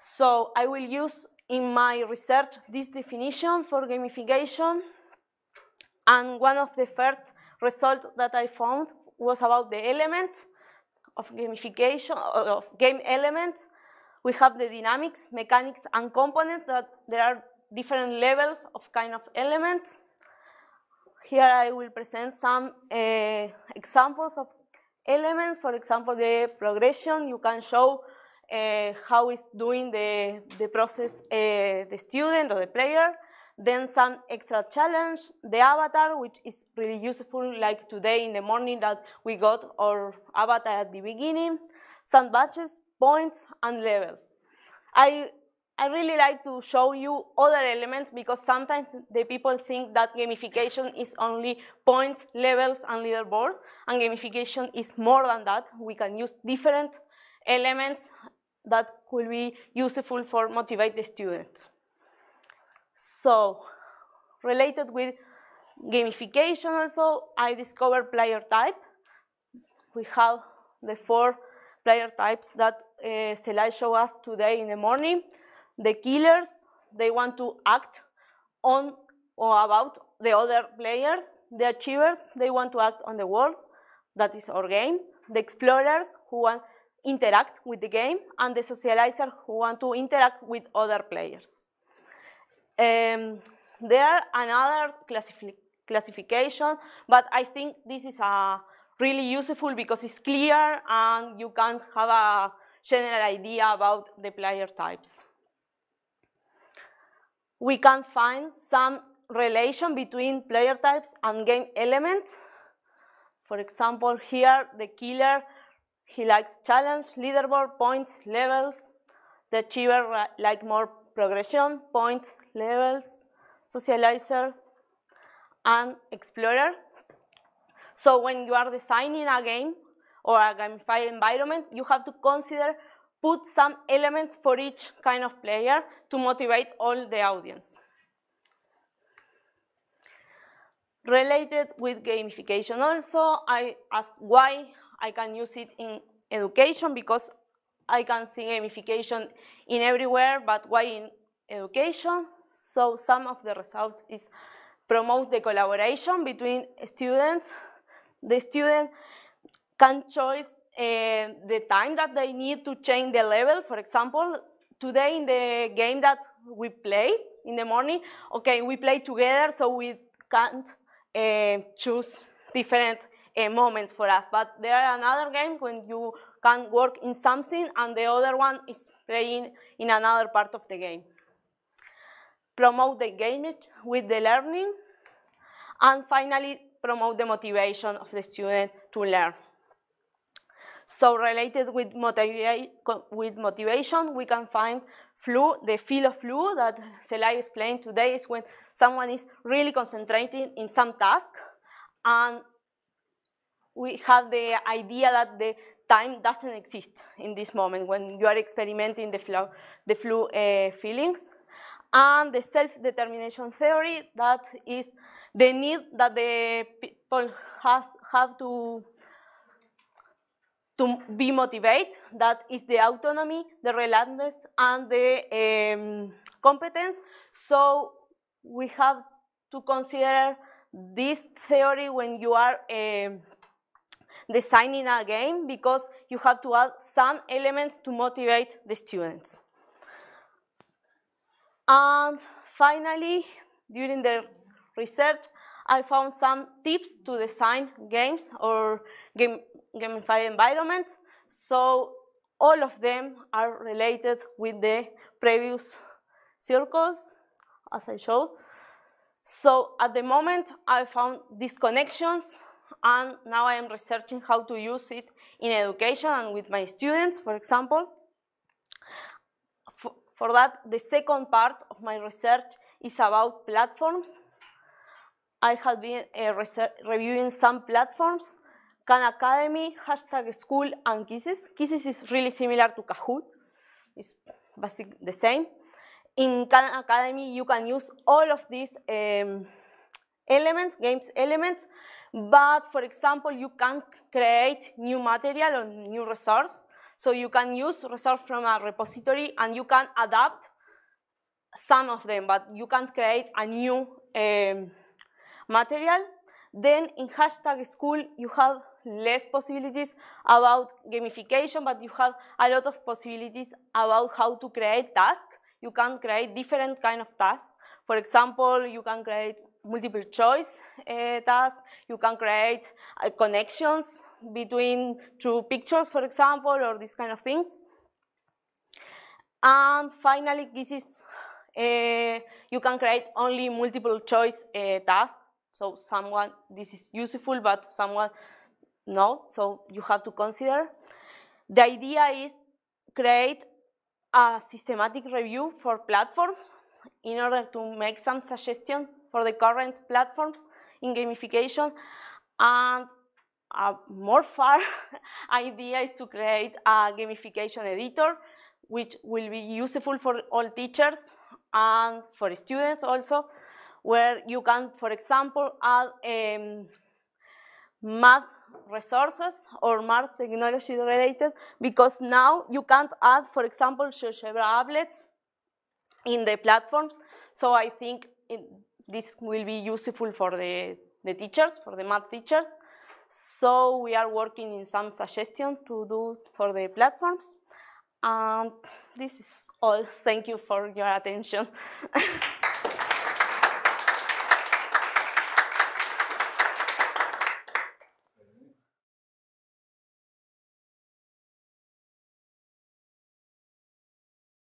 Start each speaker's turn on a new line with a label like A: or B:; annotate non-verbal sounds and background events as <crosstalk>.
A: So I will use in my research this definition for gamification. And one of the first results that I found was about the elements of gamification, uh, of game elements. We have the dynamics, mechanics, and components that there are different levels of kind of elements. Here I will present some uh, examples of elements. For example, the progression, you can show uh, how is doing the, the process uh, the student or the player, then some extra challenge, the avatar, which is really useful, like today in the morning that we got our avatar at the beginning, some badges, points, and levels. I, I really like to show you other elements because sometimes the people think that gamification is only points, levels, and leaderboard, and gamification is more than that. We can use different elements that could be useful for motivate the students. So, related with gamification also, I discovered player type. We have the four player types that uh, eh, Celai showed us today in the morning. The killers, they want to act on or about the other players. The achievers, they want to act on the world. That is our game. The explorers, who want interact with the game and the socializer who want to interact with other players. Um, there are another classification, but I think this is uh, really useful because it's clear and you can have a general idea about the player types. We can find some relation between player types and game elements. For example, here the killer he likes challenge, leaderboard, points, levels. The achiever like more progression, points, levels, socializer, and explorer. So when you are designing a game or a gamified environment, you have to consider put some elements for each kind of player to motivate all the audience. Related with gamification also, I ask why I can use it in education because I can see gamification in everywhere, but why in education? So some of the results is promote the collaboration between students. The student can choose uh, the time that they need to change the level. For example, today in the game that we play in the morning, okay, we play together, so we can't uh, choose different uh, moments for us. But there are another games when you can work in something and the other one is playing in another part of the game. Promote the game with the learning. And finally, promote the motivation of the student to learn. So related with, motiva with motivation, we can find flu, the feel of flu that Celai explained today is when someone is really concentrating in some task and we have the idea that the time doesn't exist in this moment when you are experimenting the flow, the flu uh, feelings. And the self-determination theory, that is the need that the people have, have to, to be motivated, that is the autonomy, the relentlessness, and the um, competence. So we have to consider this theory when you are um, Designing a game because you have to add some elements to motivate the students. And finally, during the research, I found some tips to design games or game, gamified environments. So all of them are related with the previous circles, as I showed. So at the moment, I found these connections and now I am researching how to use it in education and with my students, for example. For, for that, the second part of my research is about platforms. I have been uh, reviewing some platforms, Khan Academy, hashtag school, and Kisses. Kisses is really similar to Kahoot. It's basically the same. In Khan Academy, you can use all of these um, elements, games elements, but for example, you can create new material or new resource. So you can use resource from a repository and you can adapt some of them, but you can create a new um, material. Then in hashtag school, you have less possibilities about gamification, but you have a lot of possibilities about how to create tasks. You can create different kind of tasks. For example, you can create multiple choice uh, task. You can create uh, connections between two pictures, for example, or these kind of things. And finally, this is, uh, you can create only multiple choice eh, tasks. So someone, this is useful, but someone no, so you have to consider. The idea is create a systematic review for platforms in order to make some suggestions for the current platforms in gamification. And a more far <laughs> idea is to create a gamification editor, which will be useful for all teachers and for students also, where you can, for example, add um, math resources or math technology related, because now you can't add, for example, GeoGebra applets in the platforms. So I think it, this will be useful for the, the teachers, for the math teachers. So we are working in some suggestions to do for the platforms. And this is all. Thank you for your attention. <laughs>